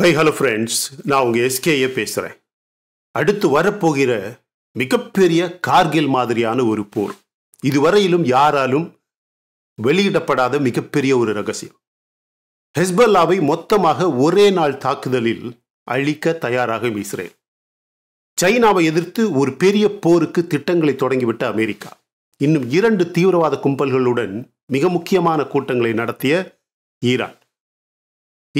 High hello friends நான் உங்கள் எஸ்கேயே பேசுகிறேன் அடுத்து வரப்போகிற மிகப்பெரிய கார்கில் மாதிரியான ஒரு போர் இதுவரையிலும் யாராலும் வெளியிடப்படாத மிகப்பெரிய ஒரு ரகசியம் ஹெஸ்பல்லாவை மொத்தமாக ஒரே நாள் தாக்குதலில் அழிக்க தயாராகும் இஸ்ரேல் சைனாவை எதிர்த்து ஒரு பெரிய போருக்கு திட்டங்களை தொடங்கிவிட்ட அமெரிக்கா இன்னும் இரண்டு தீவிரவாத கும்பல்களுடன் மிக முக்கியமான கூட்டங்களை நடத்திய ஈரான்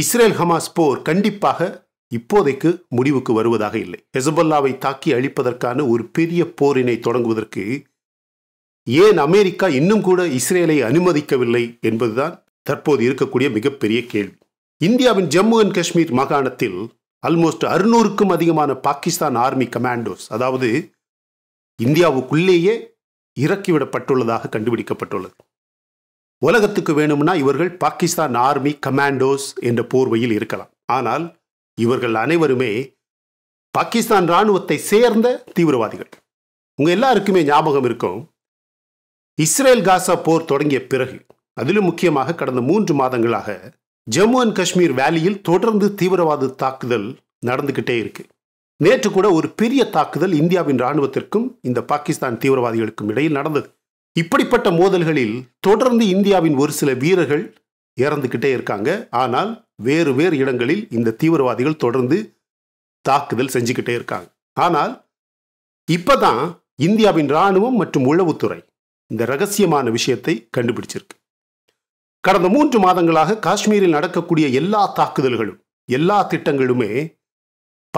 இஸ்ரேல் ஹமாஸ் போர் கண்டிப்பாக இப்போதைக்கு முடிவுக்கு வருவதாக இல்லை ஹெசபல்லாவை தாக்கி அழிப்பதற்கான ஒரு பெரிய போரினை தொடங்குவதற்கு ஏன் அமெரிக்கா இன்னும் கூட இஸ்ரேலை அனுமதிக்கவில்லை என்பதுதான் தற்போது இருக்கக்கூடிய மிகப்பெரிய கேள்வி இந்தியாவின் ஜம்மு அண்ட் காஷ்மீர் மாகாணத்தில் அல்மோஸ்ட் அறுநூறுக்கும் அதிகமான பாகிஸ்தான் ஆர்மி கமாண்டோஸ் அதாவது இந்தியாவுக்குள்ளேயே இறக்கிவிடப்பட்டுள்ளதாக கண்டுபிடிக்கப்பட்டுள்ளது உலகத்துக்கு வேணும்னா இவர்கள் பாகிஸ்தான் ஆர்மி கமாண்டோஸ் என்ற போர்வையில் இருக்கலாம் ஆனால் இவர்கள் அனைவருமே பாகிஸ்தான் இராணுவத்தை சேர்ந்த தீவிரவாதிகள் உங்கள் எல்லாருக்குமே ஞாபகம் இருக்கும் இஸ்ரேல் காசா போர் தொடங்கிய பிறகு அதிலும் முக்கியமாக கடந்த மூன்று மாதங்களாக ஜம்மு அண்ட் காஷ்மீர் வேலியில் தொடர்ந்து தீவிரவாத தாக்குதல் நடந்துக்கிட்டே இருக்கு நேற்று கூட ஒரு பெரிய தாக்குதல் இந்தியாவின் ராணுவத்திற்கும் இந்த பாகிஸ்தான் தீவிரவாதிகளுக்கும் இடையில் நடந்தது இப்படிப்பட்ட மோதல்களில் தொடர்ந்து இந்தியாவின் ஒரு சில வீரர்கள் இறந்துக்கிட்டே இருக்காங்க ஆனால் வேறு வேறு இடங்களில் இந்த தீவிரவாதிகள் தொடர்ந்து தாக்குதல் செஞ்சுக்கிட்டே இருக்காங்க ஆனால் இப்போதான் இந்தியாவின் இராணுவம் மற்றும் உளவுத்துறை இந்த ரகசியமான விஷயத்தை கண்டுபிடிச்சிருக்கு கடந்த மூன்று மாதங்களாக காஷ்மீரில் நடக்கக்கூடிய எல்லா தாக்குதல்களும் எல்லா திட்டங்களுமே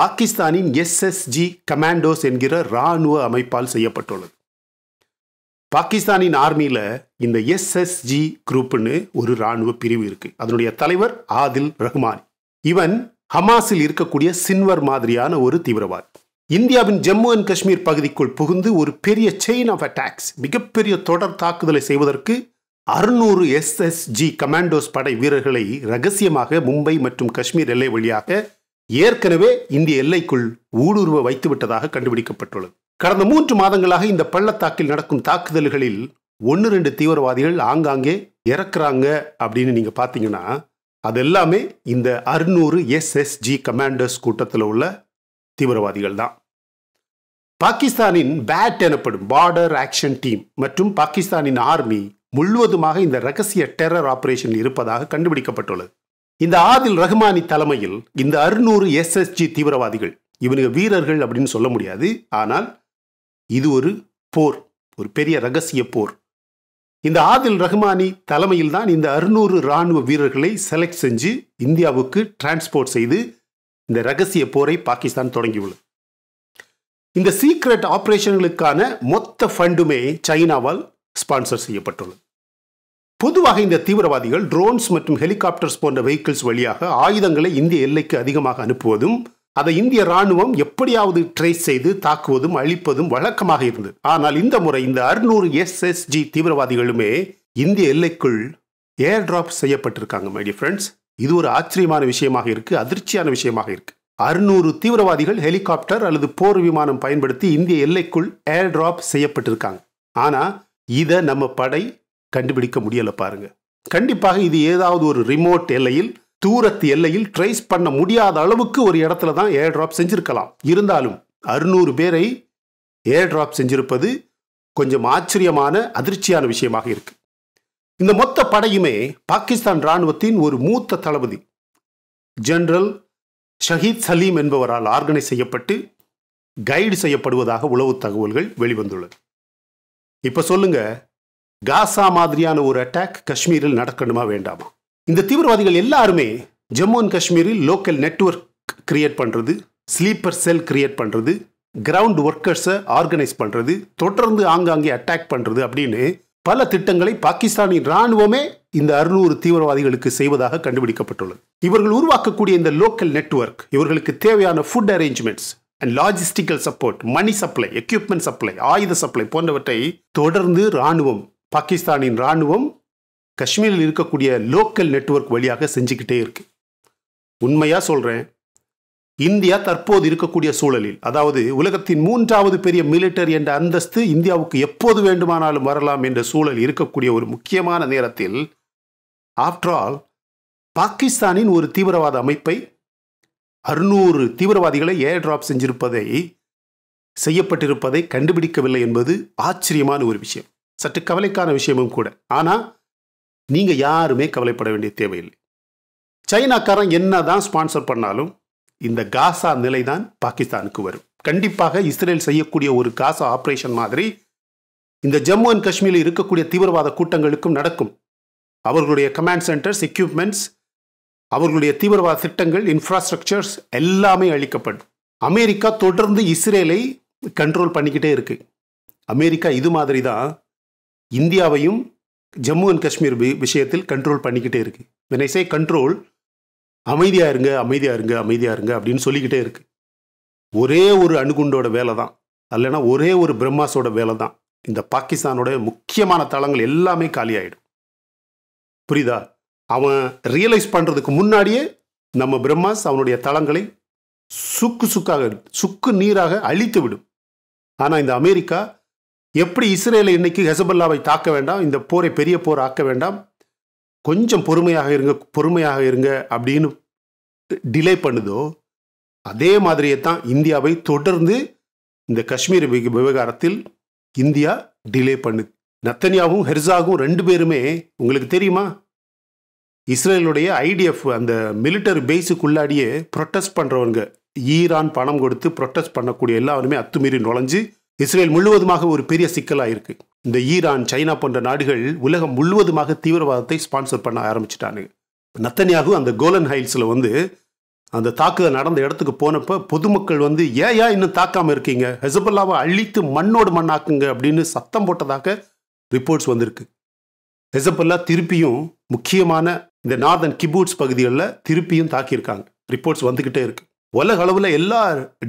பாகிஸ்தானின் எஸ்எஸ்ஜி கமாண்டோஸ் என்கிற இராணுவ அமைப்பால் செய்யப்பட்டுள்ளது பாகிஸ்தானின் ஆர்மியில் இந்த எஸ்எஸ்ஜி குரூப்னு ஒரு இராணுவ பிரிவு இருக்கு அதனுடைய தலைவர் ஆதில் ரஹ்மான் இவன் ஹமாஸில் இருக்கக்கூடிய சின்வர் மாதிரியான ஒரு தீவிரவாதி இந்தியாவின் ஜம்மு அண்ட் காஷ்மீர் பகுதிக்குள் புகுந்து ஒரு பெரிய செயின் ஆஃப் அட்டாக்ஸ் மிகப்பெரிய தொடர் தாக்குதலை செய்வதற்கு அறுநூறு எஸ்எஸ்ஜி கமாண்டோஸ் படை வீரர்களை ரகசியமாக மும்பை மற்றும் காஷ்மீர் எல்லை வழியாக ஏற்கனவே இந்திய எல்லைக்குள் ஊடுருவ வைத்துவிட்டதாக கண்டுபிடிக்கப்பட்டுள்ளது கடந்த மூன்று மாதங்களாக இந்த பள்ளத்தாக்கில் நடக்கும் தாக்குதல்களில் ஒன்று ரெண்டு தீவிரவாதிகள் ஆங்காங்கே இறக்குறாங்க அப்படின்னு நீங்கள் பார்த்தீங்கன்னா அது எல்லாமே இந்த அறுநூறு எஸ்எஸ்ஜி கமாண்டர்ஸ் கூட்டத்தில் உள்ள தீவிரவாதிகள் தான் பாகிஸ்தானின் பேட் எனப்படும் பார்டர் ஆக்ஷன் டீம் மற்றும் பாகிஸ்தானின் ஆர்மி முழுவதுமாக இந்த ரகசிய டெரர் ஆபரேஷன் இருப்பதாக கண்டுபிடிக்கப்பட்டுள்ளது இந்த ஆதில் ரஹ்மானி தலைமையில் இந்த அறுநூறு எஸ்எஸ்ஜி தீவிரவாதிகள் இவனுக்கு வீரர்கள் அப்படின்னு சொல்ல முடியாது ஆனால் இது ஒரு போர் ஒரு பெரிய ரகசிய போர் இந்த ஆதில் ரஹ்மானி தலைமையில் தான் இந்த அறுநூறு இராணுவ வீரர்களை செலக்ட் செஞ்சு இந்தியாவுக்கு டிரான்ஸ்போர்ட் செய்து இந்த ரகசிய போரை பாகிஸ்தான் தொடங்கியுள்ளது இந்த சீக்ரெட் ஆபரேஷன்களுக்கான மொத்த ஃபண்டுமே சைனாவால் ஸ்பான்சர் செய்யப்பட்டுள்ளது பொதுவாக இந்த தீவிரவாதிகள் ட்ரோன்ஸ் மற்றும் ஹெலிகாப்டர்ஸ் போன்ற வெஹிக்கிள்ஸ் வழியாக ஆயுதங்களை இந்திய எல்லைக்கு அதிகமாக அனுப்புவதும் அதை இந்திய ராணுவம் எப்படியாவது ட்ரேஸ் செய்து தாக்குவதும் அழிப்பதும் வழக்கமாக இருந்தது ஆனால் இந்த முறை இந்த அறுநூறு எஸ்எஸ்ஜி தீவிரவாதிகளுமே இந்திய எல்லைக்குள் ஏர் டிராப் செய்யப்பட்டிருக்காங்க மை ஃப்ரெண்ட்ஸ் இது ஒரு ஆச்சரியமான விஷயமாக இருக்கு அதிர்ச்சியான விஷயமாக இருக்கு அறுநூறு தீவிரவாதிகள் ஹெலிகாப்டர் அல்லது போர் விமானம் பயன்படுத்தி இந்திய எல்லைக்குள் ஏர் டிராப் செய்யப்பட்டிருக்காங்க ஆனா இதை நம்ம படை கண்டுபிடிக்க முடியலை பாருங்க கண்டிப்பாக இது ஏதாவது ஒரு ரிமோட் எல்லையில் தூரத்து எல்லையில் ட்ரேஸ் பண்ண முடியாத அளவுக்கு ஒரு இடத்துல தான் ஏர் ட்ராப் செஞ்சிருக்கலாம் இருந்தாலும் அறுநூறு பேரை ஏர் ட்ராப் செஞ்சிருப்பது கொஞ்சம் ஆச்சரியமான அதிர்ச்சியான விஷயமாக இருக்கு இந்த மொத்த படையுமே பாகிஸ்தான் இராணுவத்தின் ஒரு மூத்த தளபதி ஜெனரல் ஷஹீத் சலீம் என்பவரால் ஆர்கனைஸ் செய்யப்பட்டு கைடு செய்யப்படுவதாக உளவு தகவல்கள் வெளிவந்துள்ளது இப்போ சொல்லுங்கள் காசா மாதிரியான ஒரு அட்டாக் காஷ்மீரில் நடக்கணுமா வேண்டாமா இந்த தீவிரவாதிகள் எல்லாருமே ஜம்மு அண்ட் காஷ்மீரில் லோக்கல் நெட்ஒர்க் கிரியேட் பண்ணுறது ஸ்லீப்பர் செல் கிரியேட் பண்ணுறது கிரவுண்ட் ஒர்க்கர்ஸை ஆர்கனைஸ் பண்ணுறது தொடர்ந்து ஆங்காங்கே அட்டாக் பண்ணுறது அப்படின்னு பல திட்டங்களை பாகிஸ்தானின் இராணுவமே இந்த அறுநூறு தீவிரவாதிகளுக்கு செய்வதாக கண்டுபிடிக்கப்பட்டுள்ளது இவர்கள் உருவாக்கக்கூடிய இந்த லோக்கல் நெட்ஒர்க் இவர்களுக்கு தேவையான food arrangements and logistical support money supply equipment supply ஆயுத சப்ளை போன்றவற்றை தொடர்ந்து இராணுவம் பாகிஸ்தானின் இராணுவம் காஷ்மீரில் இருக்கக்கூடிய லோக்கல் நெட்ஒர்க் வழியாக செஞ்சுக்கிட்டே இருக்கு உண்மையாக சொல்கிறேன் இந்தியா தற்போது இருக்கக்கூடிய சூழலில் அதாவது உலகத்தின் மூன்றாவது பெரிய மிலிட்டரி என்ற அந்தஸ்து இந்தியாவுக்கு எப்போது வேண்டுமானாலும் வரலாம் என்ற சூழல் இருக்கக்கூடிய ஒரு முக்கியமான நேரத்தில் ஆஃப்டர் ஆல் பாகிஸ்தானின் ஒரு தீவிரவாத அமைப்பை அறுநூறு தீவிரவாதிகளை ஏர் டிராப் செஞ்சிருப்பதை செய்யப்பட்டிருப்பதை கண்டுபிடிக்கவில்லை என்பது ஆச்சரியமான ஒரு விஷயம் சற்று கவலைக்கான விஷயமும் கூட ஆனால் நீங்கள் யாருமே கவலைப்பட வேண்டிய தேவையில்லை சைனாக்காரன் என்ன தான் ஸ்பான்சர் பண்ணாலும் இந்த காசா நிலை தான் பாகிஸ்தானுக்கு வரும் கண்டிப்பாக இஸ்ரேல் செய்யக்கூடிய ஒரு காசா ஆப்ரேஷன் மாதிரி இந்த ஜம்மு அண்ட் காஷ்மீரில் இருக்கக்கூடிய தீவிரவாத கூட்டங்களுக்கும் நடக்கும் அவர்களுடைய கமாண்ட் சென்டர்ஸ் எக்யூப்மெண்ட்ஸ் அவர்களுடைய தீவிரவாத திட்டங்கள் இன்ஃப்ராஸ்ட்ரக்சர்ஸ் எல்லாமே அழிக்கப்படும் அமெரிக்கா தொடர்ந்து இஸ்ரேலை கண்ட்ரோல் பண்ணிக்கிட்டே இருக்கு அமெரிக்கா இது மாதிரி தான் இந்தியாவையும் ஜம்மு அண்ட் காஷ்மீர் விஷயத்தில் கண்ட்ரோல் பண்ணிக்கிட்டே இருக்குது வினைசே கண்ட்ரோல் அமைதியாக இருங்க அமைதியாக இருங்க அமைதியாக இருங்க அப்படின்னு சொல்லிக்கிட்டே இருக்குது ஒரே ஒரு அணுகுண்டோட வேலை தான் அல்லைனா ஒரே ஒரு பிரம்மாஸோட வேலை தான் இந்த பாகிஸ்தானோட முக்கியமான தளங்கள் எல்லாமே காலியாயிடும் புரியுதா அவன் ரியலைஸ் பண்ணுறதுக்கு முன்னாடியே நம்ம பிரம்மாஸ் அவனுடைய தளங்களை சுக்கு சுக்காக சுக்கு நீராக அழித்து விடும் ஆனால் இந்த அமெரிக்கா எப்படி இஸ்ரேலை இன்னைக்கு ஹெசபல்லாவை தாக்க வேண்டாம் இந்த போரை பெரிய போர் ஆக்க வேண்டாம் கொஞ்சம் பொறுமையாக இருங்க பொறுமையாக இருங்க அப்படின்னு டிலே பண்ணுதோ அதே மாதிரியே தான் இந்தியாவை தொடர்ந்து இந்த காஷ்மீர் விவகாரத்தில் இந்தியா டிலே பண்ணுது நத்தனியாவும் ஹெர்சாகும் ரெண்டு பேருமே உங்களுக்கு தெரியுமா இஸ்ரேலுடைய ஐடிஎஃப் அந்த மிலிட்டரி பேஸுக்குள்ளாடியே ப்ரொட்டஸ்ட் பண்ணுறவங்க ஈரான் பணம் கொடுத்து ப்ரொட்டஸ்ட் பண்ணக்கூடிய எல்லாருமே அத்துமீறி நுழைஞ்சு இஸ்ரேல் முழுவதுமாக ஒரு பெரிய சிக்கலாக இருக்குது இந்த ஈரான் சைனா போன்ற நாடுகள் உலகம் முழுவதுமாக தீவிரவாதத்தை ஸ்பான்சர் பண்ண ஆரம்பிச்சிட்டானுங்க நத்தனியாகு அந்த கோலன் ஹைல்ஸில் வந்து அந்த தாக்குதல் நடந்த இடத்துக்கு போனப்போ பொதுமக்கள் வந்து ஏன் இன்னும் தாக்காமல் இருக்கீங்க ஹெசபல்லாவை அழித்து மண்ணோடு மண்ணாக்குங்க அப்படின்னு சத்தம் போட்டதாக ரிப்போர்ட்ஸ் வந்திருக்கு ஹெசபல்லா திருப்பியும் முக்கியமான இந்த நார்தன் கிபூட்ஸ் பகுதிகளில் திருப்பியும் தாக்கியிருக்காங்க ரிப்போர்ட்ஸ் வந்துக்கிட்டே இருக்குது உலக அளவில் எல்லா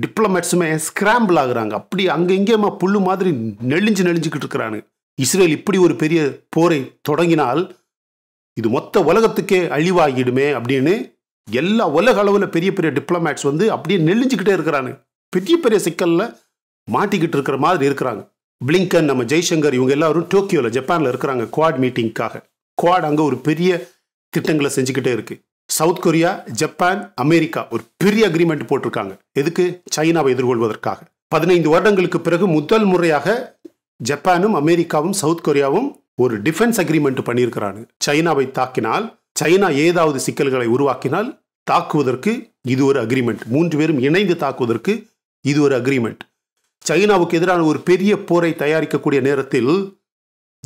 டிப்ளமேட்ஸுமே ஸ்கிராம்பிள் ஆகுறாங்க அப்படி அங்கே எங்கேயுமா புல்லு மாதிரி நெளிஞ்சு நெளிஞ்சுக்கிட்டு இருக்கிறாங்க இஸ்ரேல் இப்படி ஒரு பெரிய போரை தொடங்கினால் இது மொத்த உலகத்துக்கே அழிவாகிடுமே அப்படின்னு எல்லா உலக அளவில் பெரிய பெரிய டிப்ளமேட்ஸ் வந்து அப்படியே நெளிஞ்சுக்கிட்டே இருக்கிறானு பெரிய பெரிய சிக்கலில் மாட்டிக்கிட்டு இருக்கிற மாதிரி இருக்கிறாங்க பிளிங்கன் நம்ம ஜெய்சங்கர் இவங்க எல்லாரும் டோக்கியோவில் ஜப்பானில் இருக்கிறாங்க குவாட் மீட்டிங்க்காக குவாட் அங்கே ஒரு பெரிய திட்டங்களை செஞ்சுக்கிட்டே இருக்குது சவுத் கொரியா ஜப்பான் அமெரிக்கா ஒரு பெரிய அக்ரிமெண்ட் போட்டிருக்காங்க எதுக்கு சைனாவை எதிர்கொள்வதற்காக பதினைந்து வருடங்களுக்கு பிறகு முதல் முறையாக ஜப்பானும் அமெரிக்காவும் சவுத் கொரியாவும் ஒரு டிஃபென்ஸ் அக்ரிமெண்ட் பண்ணியிருக்கிறாங்க சைனாவை தாக்கினால் சைனா ஏதாவது சிக்கல்களை உருவாக்கினால் தாக்குவதற்கு இது ஒரு அக்ரிமெண்ட் மூன்று பேரும் இணைந்து தாக்குவதற்கு இது ஒரு அக்ரிமெண்ட் சைனாவுக்கு எதிரான ஒரு பெரிய போரை தயாரிக்கக்கூடிய நேரத்தில்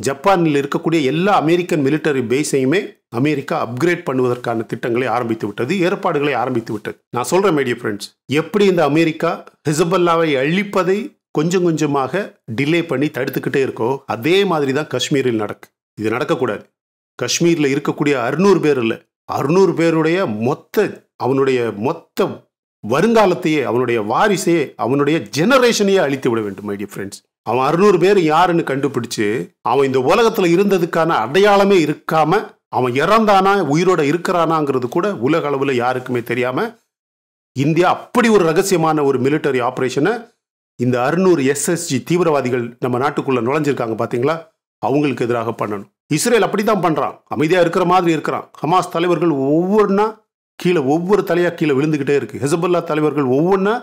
ஜப்பானில் இருக்கக்கூடிய எல்லா அமெரிக்கன் மிலிட்டரி பேஸையுமே அமெரிக்கா அப்கிரேட் பண்ணுவதற்கான திட்டங்களை ஆரம்பித்து விட்டது ஏற்பாடுகளை ஆரம்பித்து விட்டது நான் சொல்கிறேன் மேடிய ஃப்ரெண்ட்ஸ் எப்படி இந்த அமெரிக்கா ஹிசபல்லாவை அழிப்பதை கொஞ்சம் கொஞ்சமாக டிலே பண்ணி தடுத்துக்கிட்டே இருக்கோ அதே மாதிரி தான் காஷ்மீரில் நடக்கு இது நடக்கக்கூடாது காஷ்மீரில் இருக்கக்கூடிய அறுநூறு பேர் இல்லை அறுநூறு பேருடைய மொத்த அவனுடைய மொத்த வருங்காலத்தையே அவனுடைய வாரிசையே அவனுடைய ஜெனரேஷனையே அழித்து விட வேண்டும் மைடிய ஃப்ரெண்ட்ஸ் அவன் அறுநூறு பேர் யாருன்னு கண்டுபிடிச்சு அவன் இந்த உலகத்துல இருந்ததுக்கான அடையாளமே இருக்காம அவன் இறந்தானா உயிரோட இருக்கிறானாங்கிறது கூட உலக அளவில் யாருக்குமே தெரியாம இந்தியா அப்படி ஒரு ரகசியமான ஒரு மிலிட்டரி ஆப்ரேஷனை இந்த அறுநூறு எஸ்எஸ்ஜி தீவிரவாதிகள் நம்ம நாட்டுக்குள்ள நுழைஞ்சிருக்காங்க பாத்தீங்களா அவங்களுக்கு எதிராக பண்ணணும் இஸ்ரேல் அப்படி தான் பண்ணுறான் அமைதியாக இருக்கிற மாதிரி இருக்கிறான் ஹமாஸ் தலைவர்கள் ஒவ்வொன்றா கீழே ஒவ்வொரு தலையாக கீழே விழுந்துக்கிட்டே இருக்கு ஹெசபுல்லா தலைவர்கள் ஒவ்வொன்றா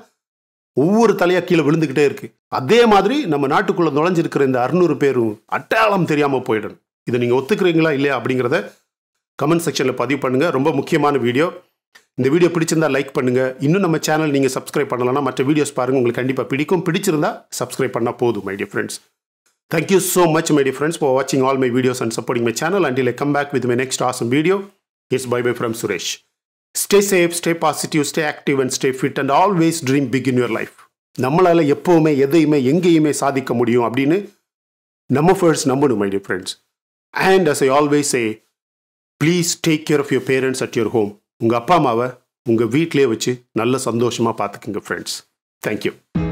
ஒவ்வொரு தலையாக கீழே விழுந்துக்கிட்டே இருக்குது அதே மாதிரி நம்ம நாட்டுக்குள்ளே நுழைஞ்சிருக்கிற இந்த அறுநூறு பேரும் அட்டாளம் தெரியாமல் போயிடணும் இதை நீங்கள் ஒத்துக்கிறீங்களா இல்லையா அப்படிங்கிறத கமெண்ட் செக்ஷனில் பதிவு பண்ணுங்கள் ரொம்ப முக்கியமான வீடியோ இந்த வீடியோ பிடிச்சிருந்தா லைக் பண்ணுங்க இன்னும் நம்ம சேனல் நீங்கள் சப்ஸ்கிரைப் பண்ணலன்னா மற்ற வீடியோஸ் பாருங்கள் உங்களுக்கு கண்டிப்பாக பிடிக்கும் பிடிச்சிருந்தா சப்ஸ்கிரைப் பண்ணால் போதும் my dear friends Thank you so much, my dear friends, for watching all my videos and supporting my channel. Until I come back with my next awesome video, it's bye bye from Suresh. Stay safe stay positive stay active and stay fit and always dream big in your life நம்மளால் எப்போவுமே எதையுமே எங்கேயுமே சாதிக்க முடியும் அப்படின்னு நம்ம first நம்பணும் my dear friends and as I always say please take care of your parents at your home உங்கள் அப்பா அம்மாவை உங்கள் வீட்டிலே வச்சு நல்ல சந்தோஷமாக பார்த்துக்குங்க ஃப்ரெண்ட்ஸ் தேங்க்யூ